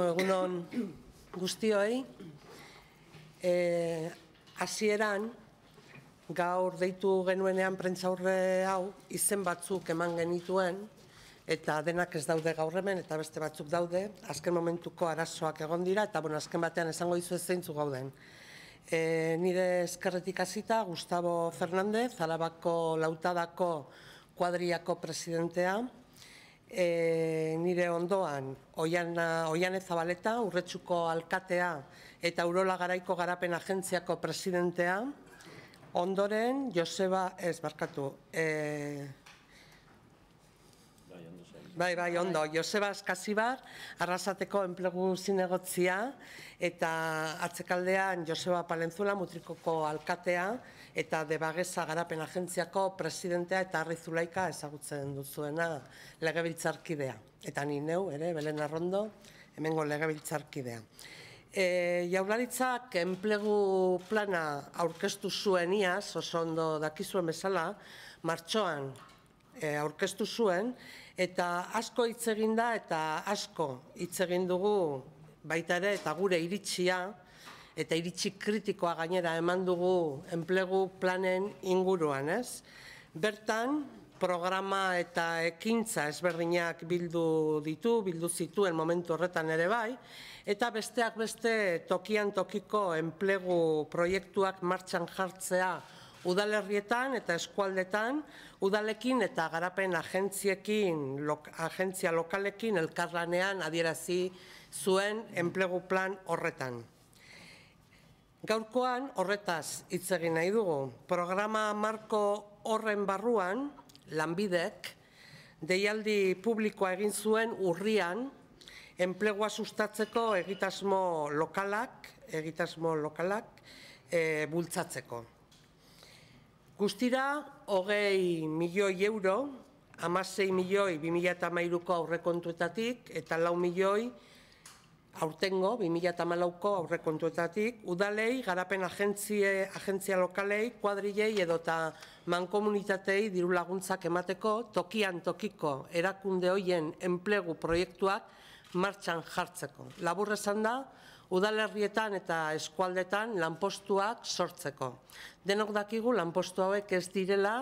egunon guztioi, eh, gaur deitu genuenean prentzaurre hau, izen batzuk eman genituen, eta denak ez daude gaur hemen, eta beste batzuk daude, azken momentuko arazoak egon dira, eta bueno, azken batean esango dizu ez zeintzu gauden. E, nire eskerretik hasita Gustavo Fernandez, Alabako lautadako kuadriako presidentea, e, nire ondoan Oiana, Oiane Zabaleta, urretsuko alkatea eta Urola Garaiko Garapen Agentziako presidentea, ondoren Joseba Esbarkatu. E, eh, Bai, bai, ondo. Joseba Eskazibar, arrasateko enplegu zinegotzia, eta atzekaldean Joseba Palenzula, mutrikoko alkatea, eta debagesa garapen agentziako presidentea eta harri zulaika ezagutzen duzuena legebiltzarkidea. Eta ni neu, ere, Belen Arrondo, hemengo legebiltzarkidea. E, jaularitzak enplegu plana aurkeztu zuen iaz, oso ondo dakizuen bezala, martxoan e, aurkeztu zuen, eta asko hitz egin da eta asko hitz egin dugu baita ere eta gure iritxia, eta iritsi kritikoa gainera eman dugu enplegu planen inguruan, ez? Bertan programa eta ekintza ezberdinak bildu ditu, bildu zituen momentu horretan ere bai, eta besteak beste tokian tokiko enplegu proiektuak martxan jartzea udalerrietan eta eskualdetan, udalekin eta garapen agentziekin, lok, agentzia lokalekin elkarlanean adierazi zuen enplegu plan horretan. Gaurkoan horretaz hitz egin nahi dugu. Programa Marko horren barruan, Lanbidek deialdi publikoa egin zuen urrian enplegua sustatzeko egitasmo lokalak, egitasmo lokalak eh, bultzatzeko. Guztira, hogei milioi euro, amasei milioi 2008ko aurrekontuetatik, eta lau milioi aurtengo, 2008ko aurrekontuetatik, udalei, garapen agentzie, agentzia lokalei, kuadrilei edota mankomunitatei diru laguntzak emateko tokian tokiko erakunde hoien enplegu proiektuak martxan jartzeko. Laburre esan da, udalerrietan eta eskualdetan lanpostuak sortzeko. Denok dakigu lanpostu hauek ez direla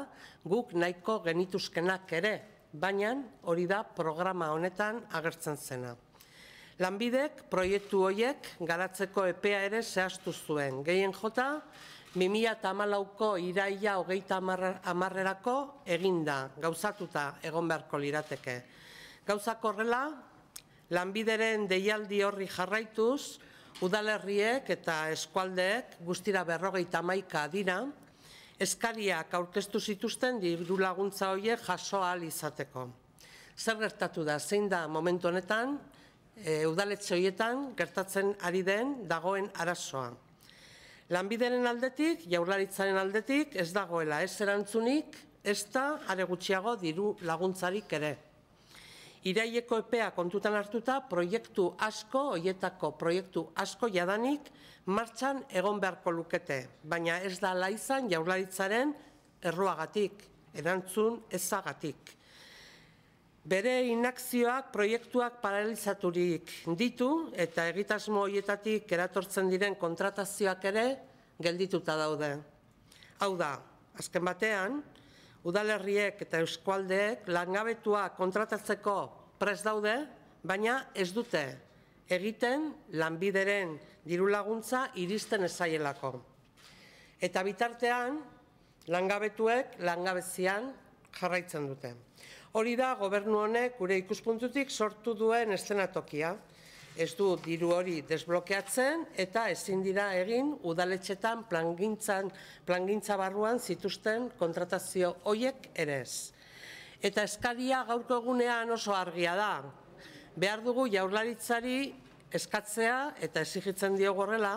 guk nahiko genituzkenak ere, baina hori da programa honetan agertzen zena. Lanbidek proiektu hoiek garatzeko epea ere zehaztu zuen. Gehien jota, 2008ko iraia hogeita amarrerako eginda, gauzatuta egon beharko lirateke. Gauzak horrela, lanbideren deialdi horri jarraituz, udalerriek eta eskualdeek guztira berrogeita amaika dira, eskariak aurkeztu zituzten diru laguntza hoiek jasoa alizateko. Zer gertatu da, zein da momentu honetan, e, udaletxe hoietan gertatzen ari den dagoen arazoa. Lanbideren aldetik, jaurlaritzaren aldetik ez dagoela ez erantzunik, ez da are gutxiago diru laguntzarik ere. Iraileko epea kontutan hartuta proiektu asko, hoietako proiektu asko jadanik martxan egon beharko lukete, baina ez da laizan jaurlaritzaren erruagatik, erantzun ezagatik. Bere inakzioak proiektuak paralizaturik ditu eta egitasmo horietatik eratortzen diren kontratazioak ere geldituta daude. Hau da, azken batean, udalerriek eta euskualdeek langabetua kontratatzeko prest daude, baina ez dute egiten lanbideren diru laguntza iristen ezaielako. Eta bitartean, langabetuek langabezian jarraitzen dute. Hori da gobernu honek gure ikuspuntutik sortu duen estenatokia. Ez du diru hori desblokeatzen eta ezin dira egin udaletxetan plangintzan, plangintza barruan zituzten kontratazio hoiek ere ez. Eta eskaria gaurko egunean oso argia da. Behar dugu jaurlaritzari eskatzea eta exigitzen dio gorrela,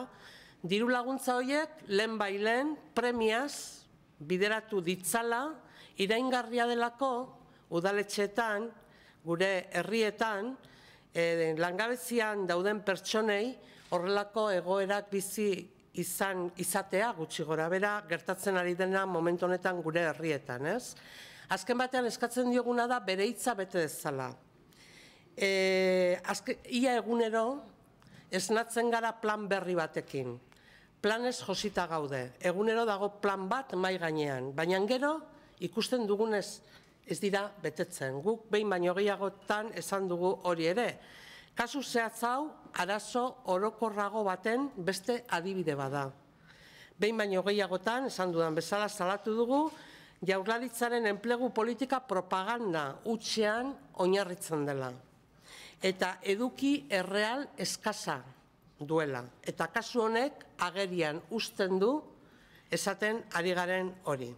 diru laguntza hoiek lehen bailen premiaz bideratu ditzala iraingarria delako udaletxeetan, gure herrietan, eh, langabezian dauden pertsonei horrelako egoerak bizi izan izatea, gutxi gora bera, gertatzen ari dena momentu honetan gure herrietan, ez? Azken batean eskatzen dioguna da bere hitza bete dezala. Eh, ia egunero esnatzen gara plan berri batekin. planez josita gaude. Egunero dago plan bat mai gainean, Baina gero ikusten dugunez ez dira betetzen. Guk behin baino gehiagotan esan dugu hori ere. Kasu zehatz hau arazo orokorrago baten beste adibide bada. Behin baino gehiagotan esan dudan bezala salatu dugu jaurlaritzaren enplegu politika propaganda utxean oinarritzen dela. Eta eduki erreal eskasa duela. Eta kasu honek agerian usten du esaten ari garen hori.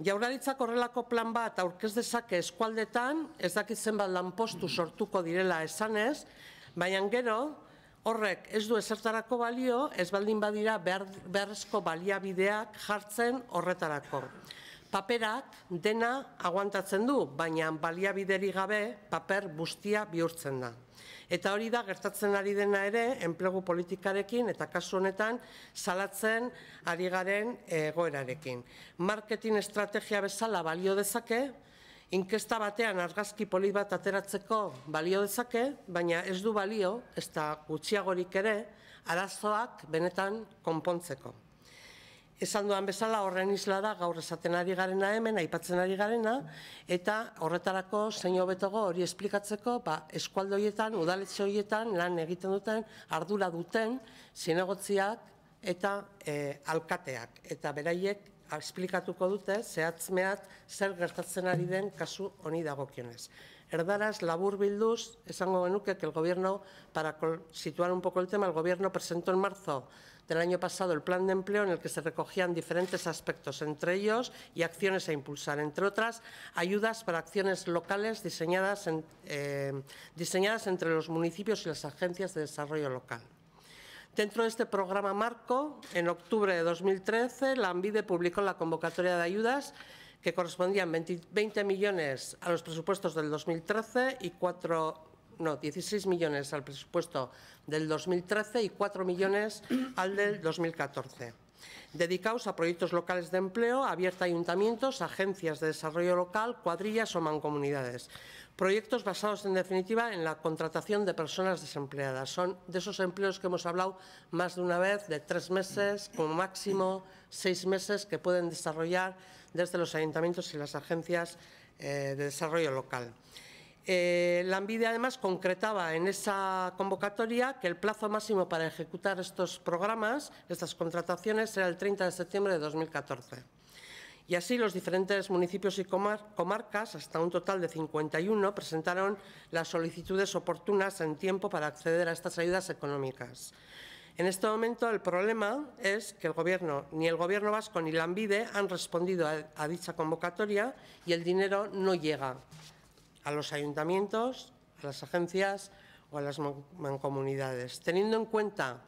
Jauraritzak horrelako plan bat aurkez dezake eskualdetan, ez dakitzen bat lanpostu sortuko direla esanez, baina gero horrek ez du ezertarako balio, ez baldin badira berrezko beharrezko baliabideak jartzen horretarako. Paperak dena aguantatzen du, baina baliabideri gabe paper bustia bihurtzen da. Eta hori da gertatzen ari dena ere enplegu politikarekin eta kasu honetan salatzen ari garen egoerarekin. Marketing estrategia bezala balio dezake, inkesta batean argazki polit bat ateratzeko balio dezake, baina ez du balio, ez da gutxiagorik ere, arazoak benetan konpontzeko esan duan bezala horren isla da gaur esaten ari garena hemen, aipatzen ari garena, eta horretarako zein hobetago hori esplikatzeko, ba, eskualdo hietan, udaletxe lan egiten duten, ardura duten, zinegotziak eta eh, alkateak, eta beraiek esplikatuko dute, zehatzmeat zer gertatzen ari den kasu honi dagokionez. Erdaraz, labur bilduz, esango genuke, el gobierno, para situar un poco el tema, el gobierno presentó en marzo, del año pasado el plan de empleo en el que se recogían diferentes aspectos, entre ellos y acciones a impulsar, entre otras ayudas para acciones locales diseñadas, eh, diseñadas entre los municipios y las agencias de desarrollo local. Dentro de este programa marco, en octubre de 2013, la ANVIDE publicó la convocatoria de ayudas que correspondían 20, millones a los presupuestos del 2013 y 4 no, 16 millones al presupuesto del 2013 y 4 millones al del 2014 dedicados a proyectos locales de empleo, abierta a ayuntamientos, agencias de desarrollo local, cuadrillas o mancomunidades. Proyectos basados, en definitiva, en la contratación de personas desempleadas. Son de esos empleos que hemos hablado más de una vez, de tres meses, como máximo seis meses, que pueden desarrollar desde los ayuntamientos y las agencias eh, de desarrollo local. Eh, además, concretaba en esa convocatoria que el plazo máximo para ejecutar estos programas, estas contrataciones, era el 30 de septiembre de 2014. Y así los diferentes municipios y comarcas, hasta un total de 51, presentaron las solicitudes oportunas en tiempo para acceder a estas ayudas económicas. En este momento el problema es que el Gobierno, ni el Gobierno vasco ni Lanbide han respondido a dicha convocatoria y el dinero no llega a los ayuntamientos, a las agencias o a las mancomunidades. Teniendo en cuenta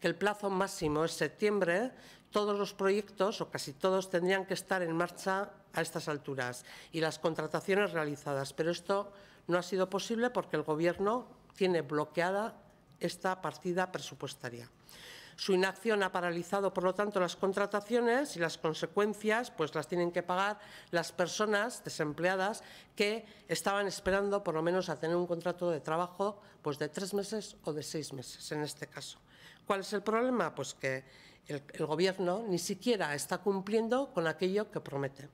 que el plazo máximo es septiembre, todos los proyectos, o casi todos, tendrían que estar en marcha a estas alturas y las contrataciones realizadas. Pero esto no ha sido posible porque el Gobierno tiene bloqueada esta partida presupuestaria. Su inacción ha paralizado, por lo tanto, las contrataciones y las consecuencias pues, las tienen que pagar las personas desempleadas que estaban esperando, por lo menos, a tener un contrato de trabajo pues, de tres meses o de seis meses, en este caso. ¿Cuál es el problema? Pues que el, el Gobierno ni siquiera está cumpliendo con aquello que promete.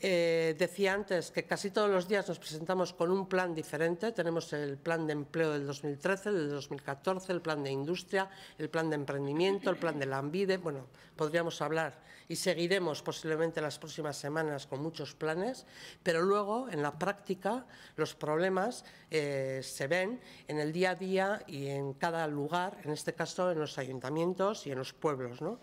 Eh, decía antes que casi todos los días nos presentamos con un plan diferente. Tenemos el plan de empleo del 2013, el del 2014, el plan de industria, el plan de emprendimiento, el plan de la AMBIDE. Bueno, podríamos hablar y seguiremos posiblemente las próximas semanas con muchos planes, pero luego en la práctica los problemas eh, se ven en el día a día y en cada lugar, en este caso en los ayuntamientos y en los pueblos. ¿no?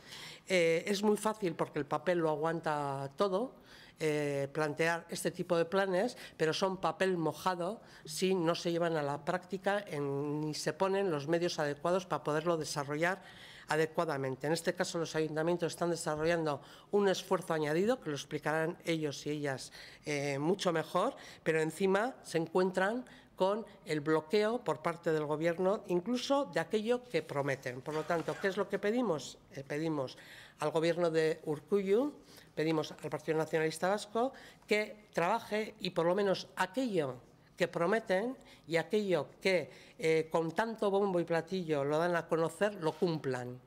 Eh, es muy fácil porque el papel lo aguanta todo. Eh, plantear este tipo de planes, pero son papel mojado si no se llevan a la práctica ni se ponen los medios adecuados para poderlo desarrollar adecuadamente. En este caso, los ayuntamientos están desarrollando un esfuerzo añadido, que lo explicarán ellos y ellas eh, mucho mejor, pero encima se encuentran con el bloqueo por parte del Gobierno, incluso de aquello que prometen. Por lo tanto, ¿qué es lo que pedimos? Eh, pedimos al Gobierno de Urcuyu, pedimos al Partido Nacionalista Vasco que trabaje y por lo menos aquello que prometen y aquello que eh, con tanto bombo y platillo lo dan a conocer lo cumplan.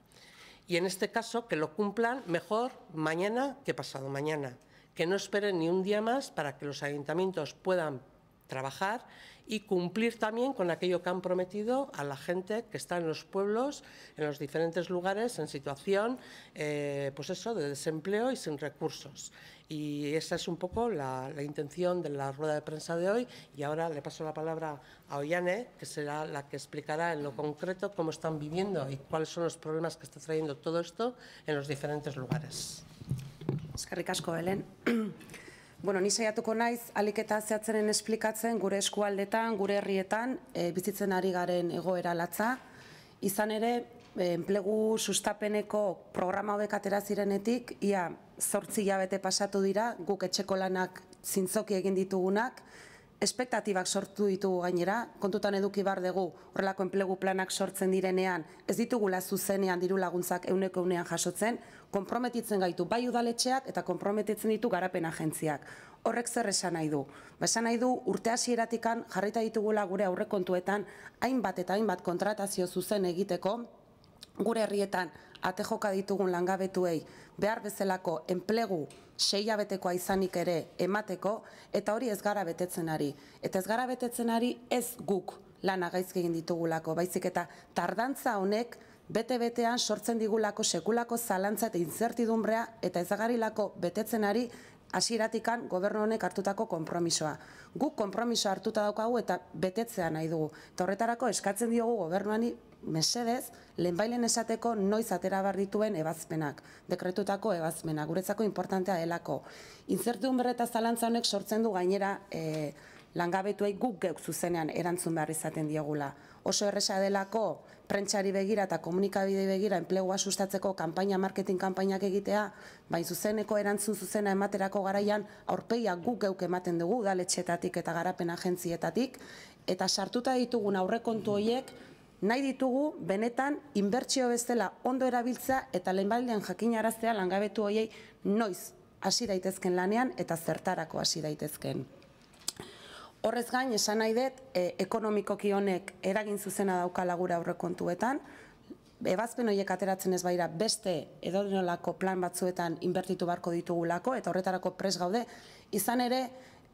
Y en este caso, que lo cumplan mejor mañana que pasado mañana, que no esperen ni un día más para que los ayuntamientos puedan trabajar y cumplir también con aquello que han prometido a la gente que está en los pueblos, en los diferentes lugares, en situación, eh, pues eso, de desempleo y sin recursos. Y esa es un poco la, intención de la rueda de prensa de hoy. Y ahora le paso la palabra a Ollane, que será la que explicará en lo concreto cómo están viviendo y cuáles son los problemas que está trayendo todo esto en los diferentes lugares. Es Belén. Bueno, ni saiatuko naiz aliketa zehatzenen esplikatzen gure eskualdetan, gure herrietan eh, bizitzen ari garen egoera latza. Izan ere, eh, enplegu sustapeneko programa hobek zirenetik ia 8 hilabete pasatu dira guk etxeko lanak zintzoki egin ditugunak, espektatibak sortu ditugu gainera, kontutan eduki bar dugu horrelako enplegu planak sortzen direnean, ez ditugula zuzenean diru laguntzak euneko unean jasotzen, konprometitzen gaitu bai udaletxeak eta konprometitzen ditu garapen agentziak. Horrek zer esan nahi du? Ba, esan nahi du urte hasieratikan jarrita ditugula gure aurrekontuetan hainbat eta hainbat kontratazio zuzen egiteko gure herrietan atejoka ditugun langabetuei behar bezalako enplegu seia betekoa izanik ere emateko eta hori ez gara betetzen ari. Eta ez gara betetzen ari ez guk lana ditugulako, baizik eta tardantza honek bete-betean sortzen digulako sekulako zalantza eta inzertidumbrea eta ezagarilako betetzenari hasieratikan gobernu honek hartutako konpromisoa. Guk konpromiso hartuta daukagu eta betetzea nahi dugu. Eta horretarako eskatzen diogu gobernuani mesedez, lehenbailen esateko noiz atera bar dituen ebazpenak, dekretutako ebazpenak, guretzako importantea delako. Inzertu eta zalantza honek sortzen du gainera eh, langabetuei guk geuk zuzenean erantzun behar izaten diegula. Oso erresa delako prentsari begira eta komunikabidei begira enplegua sustatzeko kanpaina marketing kanpainak egitea, bain zuzeneko erantzun zuzena ematerako garaian aurpeia guk geuk ematen dugu udaletxetatik eta garapen agentzietatik eta sartuta ditugun aurrekontu horiek nahi ditugu benetan inbertsio bezala ondo erabiltza eta lehenbaldean jakinaraztea langabetu hoiei noiz hasi daitezken lanean eta zertarako hasi daitezken. Horrez gain, esan nahi dut, e, ekonomikoki honek eragin zuzena daukala gure aurrekontuetan, ebazpen horiek ateratzen ez baira beste edo plan batzuetan inbertitu barko ditugulako eta horretarako pres gaude, izan ere,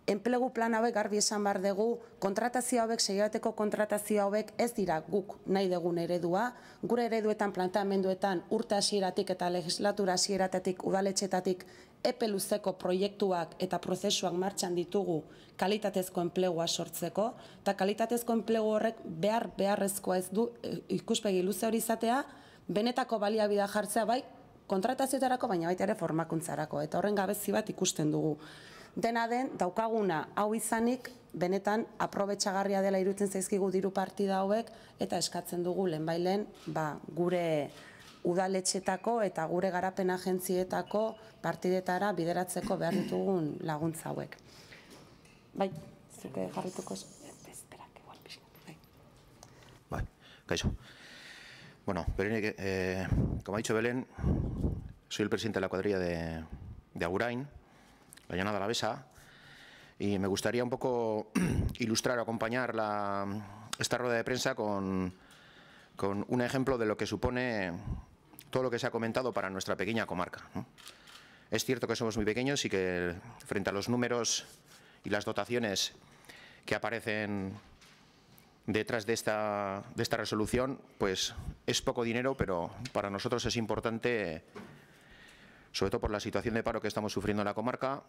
enplegu plan hauek garbi esan bar dugu, kontratazio hauek, seiateko kontratazio hauek ez dira guk nahi dugun eredua, gure ereduetan, planteamenduetan, urte hasieratik eta legislatura hasieratetik, udaletxetatik epe luzeko proiektuak eta prozesuak martxan ditugu kalitatezko enplegua sortzeko, eta kalitatezko enplegu horrek behar beharrezkoa ez du e, ikuspegi luze hori izatea, benetako baliabidea jartzea bai kontratazioetarako baina baita ere formakuntzarako, eta horren gabezi bat ikusten dugu. Dena den, daukaguna hau izanik, benetan aprobetxagarria dela irutzen zaizkigu diru partida hauek, eta eskatzen dugu lehen ba, gure udaletxetako eta gure garapen agentzietako partidetara bideratzeko behar ditugun laguntza hauek. Bai, zuke jarrituko que igual Bai. Bai, kaixo. Bueno, Belén, eh, como ha dicho Belén, soy el presidente de la cuadrilla de, de la llanada y me gustaría un poco ilustrar acompañar la, esta rueda de prensa con, con un ejemplo de lo que supone todo lo que se ha comentado para nuestra pequeña comarca. Es cierto que somos muy pequeños y que frente a los números y las dotaciones que aparecen detrás de esta, resolución, pues es poco dinero, pero para nosotros es importante, sobre todo por la situación de paro que estamos sufriendo en la comarca,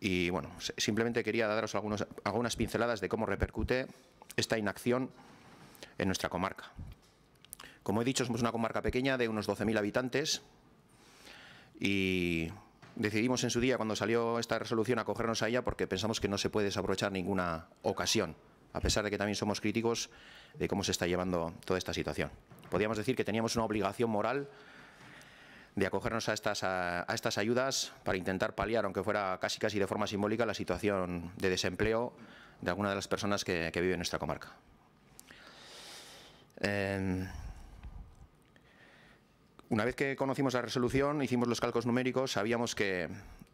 y bueno, simplemente quería daros algunas pinceladas de cómo repercute esta inacción en nuestra comarca. Como he dicho, somos una comarca pequeña de unos 12.000 habitantes y decidimos en su día, cuando salió esta resolución, acogernos a ella porque pensamos que no se puede desaprovechar ninguna ocasión, a pesar de que también somos críticos de cómo se está llevando toda esta situación. Podríamos decir que teníamos una obligación moral de acogernos a estas, a, estas ayudas para intentar paliar, aunque fuera casi casi de forma simbólica, la situación de desempleo de alguna de las personas que, que vive en nuestra comarca. Em, una vez que conocimos la resolución, hicimos los calcos numéricos, sabíamos que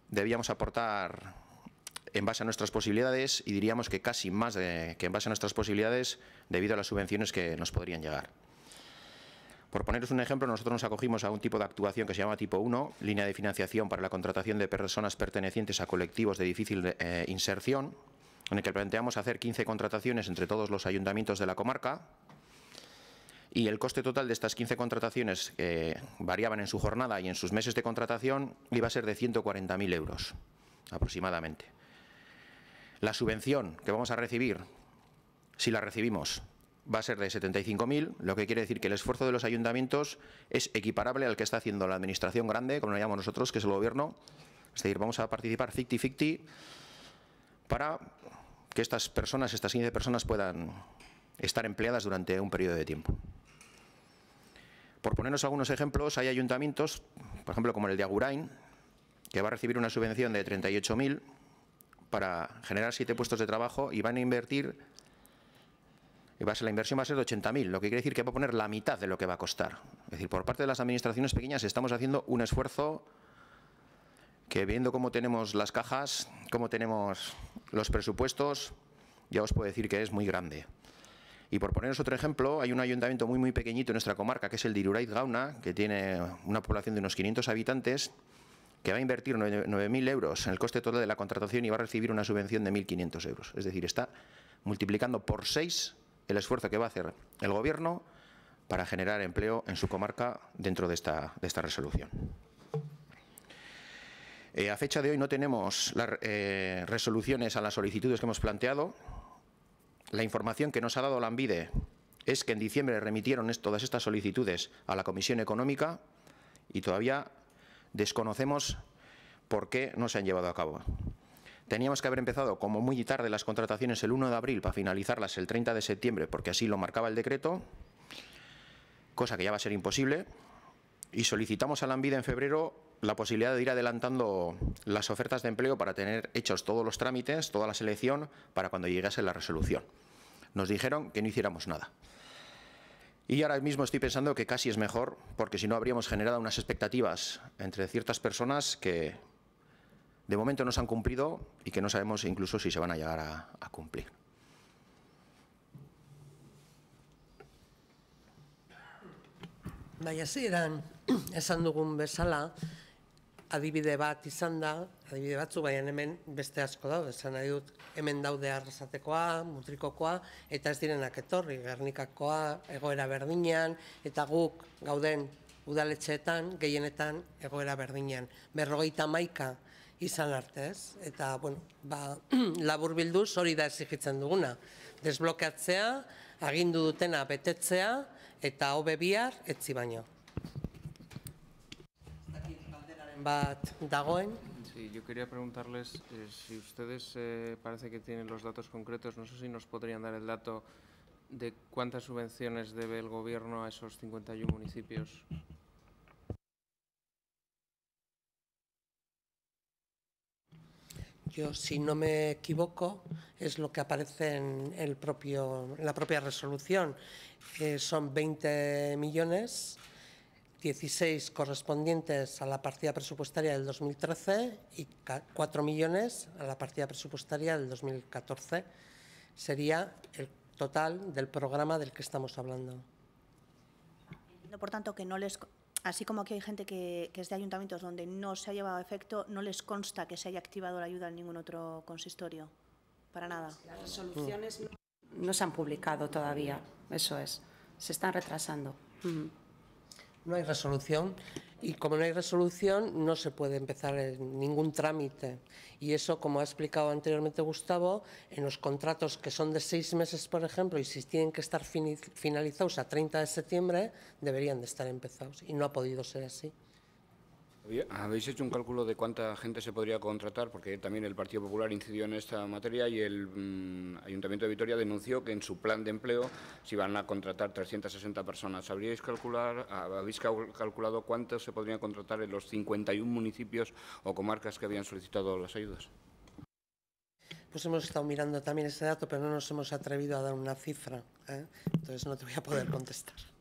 debíamos aportar en base a nuestras posibilidades y diríamos que casi más de, que en base a nuestras posibilidades debido a las subvenciones que nos podrían llegar. Por poneros un ejemplo, nosotros nos acogimos a un tipo de actuación que se llama tipo 1, línea de financiación para la contratación de personas pertenecientes a colectivos de difícil eh, inserción, en el que planteamos hacer 15 contrataciones entre todos los ayuntamientos de la comarca, y el coste total de estas 15 contrataciones que variaban en su jornada y en sus meses de contratación iba a ser de 140.000 euros aproximadamente. La subvención que vamos a recibir, si la recibimos, va a ser de 75.000, lo que quiere decir que el esfuerzo de los ayuntamientos es equiparable al que está haciendo la administración grande, como lo llamamos nosotros, que es el gobierno. Es decir, vamos a participar 50-50 para que estas personas, estas 15 personas puedan estar empleadas durante un periodo de tiempo. Por ponernos algunos ejemplos, hay ayuntamientos, por ejemplo, como el de Agurain, que va a recibir una subvención de 38.000 para generar siete puestos de trabajo y van a invertir, y va a la inversión va a ser de 80.000, lo que quiere decir que va a poner la mitad de lo que va a costar. Es decir, por parte de las administraciones pequeñas estamos haciendo un esfuerzo que viendo cómo tenemos las cajas, cómo tenemos los presupuestos, ya os puedo decir que es muy grande. Y por ponernos otro ejemplo, hay un ayuntamiento muy muy pequeñito en nuestra comarca, que es el de Gauna, que tiene una población de unos 500 habitantes, que va a invertir 9.000 euros en el coste total de la contratación y va a recibir una subvención de 1.500 euros. Es decir, está multiplicando por seis el esfuerzo que va a hacer el Gobierno para generar empleo en su comarca dentro de esta, resolución. Eh, a fecha de hoy no tenemos las eh, resoluciones a las solicitudes que hemos planteado, la información que nos ha dado la ANVIDE es que en diciembre remitieron todas estas solicitudes a la Comisión Económica y todavía desconocemos por qué no se han llevado a cabo. Teníamos que haber empezado como muy tarde las contrataciones el 1 de abril para finalizarlas el 30 de septiembre, porque así lo marcaba el decreto, cosa que ya va a ser imposible, y solicitamos a la ANVIDE en febrero la posibilidad de ir adelantando las ofertas de empleo para tener hechos todos los trámites, toda la selección, para cuando llegase la resolución. Nos dijeron que no hiciéramos nada. Y ahora mismo estoy pensando que casi es mejor, porque si no habríamos generado unas expectativas entre ciertas personas que de momento no se han cumplido y que no sabemos incluso si se van a llegar a, cumplir. eran esan adibide bat izan da, adibide batzu baina hemen beste asko da, esan nahi dut hemen daude arrasatekoa, mutrikokoa, eta ez direnak etorri, gernikakoa, egoera berdinean, eta guk gauden udaletxeetan, gehienetan egoera berdinean. Berrogeita maika izan artez, eta ba, labur bilduz hori da ezigitzen duguna. Desblokeatzea, agindu dutena betetzea, eta hobe bihar etzi baino. Sí, yo quería preguntarles eh, si ustedes eh, parece que tienen los datos concretos, no sé si nos podrían dar el dato de cuántas subvenciones debe el Gobierno a esos 51 municipios. Yo, si no me equivoco, es lo que aparece en, el propio, la propia resolución. son 20 millones 16 correspondientes a la partida presupuestaria del 2013 y 4 millones a la partida presupuestaria del 2014. Sería el total del programa del que estamos hablando. Por tanto, que no les, así como aquí hay gente que, es de ayuntamientos donde no se ha llevado a efecto, no les consta que se haya activado la ayuda en ningún otro consistorio. Para nada. Las resoluciones no, se han publicado todavía, eso es. Se están retrasando. Mm no hay resolución y como no hay resolución no se puede empezar ningún trámite y eso como ha explicado anteriormente Gustavo en los contratos que son de seis meses por ejemplo y si tienen que estar finalizados a 30 de septiembre deberían de estar empezados y no ha podido ser así. Habéis hecho un cálculo de cuánta gente se podría contratar, porque también el Partido Popular incidió en esta materia y el mm, Ayuntamiento de Vitoria denunció que en su plan de empleo se iban a contratar 360 personas. ¿Habríais calcular, ¿Habéis calculado cuántos se podrían contratar en los 51 municipios o comarcas que habían solicitado las ayudas? Pues hemos estado mirando también ese dato, pero no nos hemos atrevido a dar una cifra. ¿eh? Entonces no te voy a poder contestar.